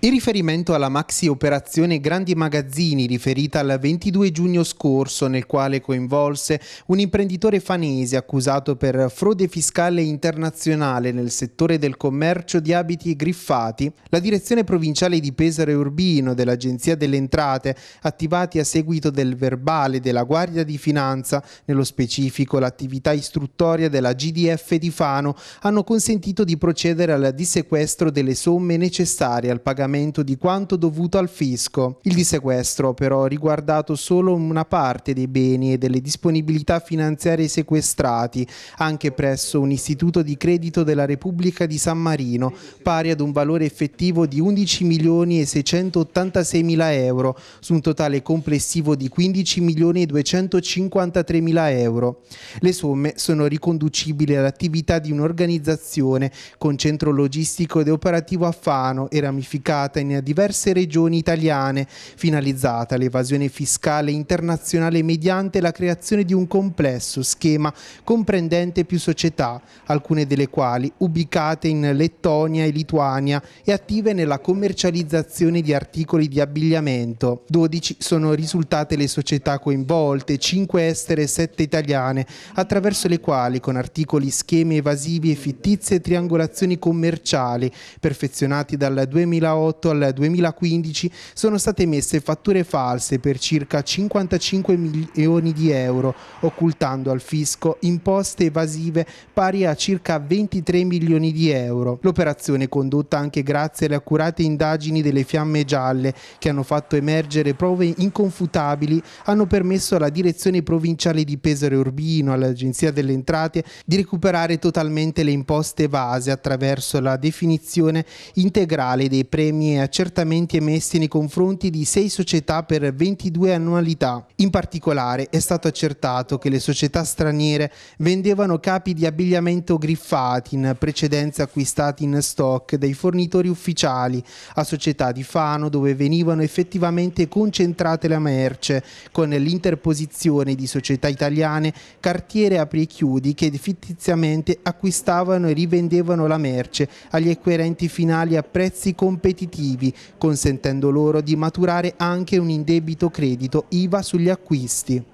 In riferimento alla maxi operazione Grandi Magazzini riferita al 22 giugno scorso nel quale coinvolse un imprenditore fanese accusato per frode fiscale internazionale nel settore del commercio di abiti griffati, la direzione provinciale di Pesaro e Urbino dell'Agenzia delle Entrate, attivati a seguito del verbale della Guardia di Finanza, nello specifico l'attività istruttoria della GDF di Fano, hanno consentito di procedere al dissequestro delle somme necessarie al pagamento pagamento di quanto dovuto al fisco. Il dissequestro però ha riguardato solo una parte dei beni e delle disponibilità finanziarie sequestrati, anche presso un istituto di credito della Repubblica di San Marino, pari ad un valore effettivo di 11 milioni e 686 mila euro, su un totale complessivo di 15 milioni e 253 mila euro. Le somme sono riconducibili all'attività di un'organizzazione con centro logistico ed operativo a Fano e ramificato applicata in diverse regioni italiane, finalizzata all'evasione fiscale internazionale mediante la creazione di un complesso schema comprendente più società, alcune delle quali ubicate in Lettonia e Lituania e attive nella commercializzazione di articoli di abbigliamento. 12 sono risultate le società coinvolte, 5 estere e 7 italiane, attraverso le quali con articoli, schemi evasivi e fittizie triangolazioni commerciali, perfezionati dal 2008 2008 al 2015 sono state emesse fatture false per circa 55 milioni di euro, occultando al fisco imposte evasive pari a circa 23 milioni di euro. L'operazione condotta anche grazie alle accurate indagini delle fiamme gialle che hanno fatto emergere prove inconfutabili hanno permesso alla direzione provinciale di Pesaro e Urbino, all'Agenzia delle Entrate, di recuperare totalmente le imposte evase attraverso la definizione integrale dei premi premi e accertamenti emessi nei confronti di sei società per 22 annualità. In particolare è stato accertato che le società straniere vendevano capi di abbigliamento griffati in precedenza acquistati in stock dai fornitori ufficiali a società di Fano dove venivano effettivamente concentrate la merce con l'interposizione di società italiane cartiere apri e chiudi che fittiziamente acquistavano e rivendevano la merce agli acquirenti finali a prezzi competitivi appetitivi, consentendo loro di maturare anche un indebito credito IVA sugli acquisti.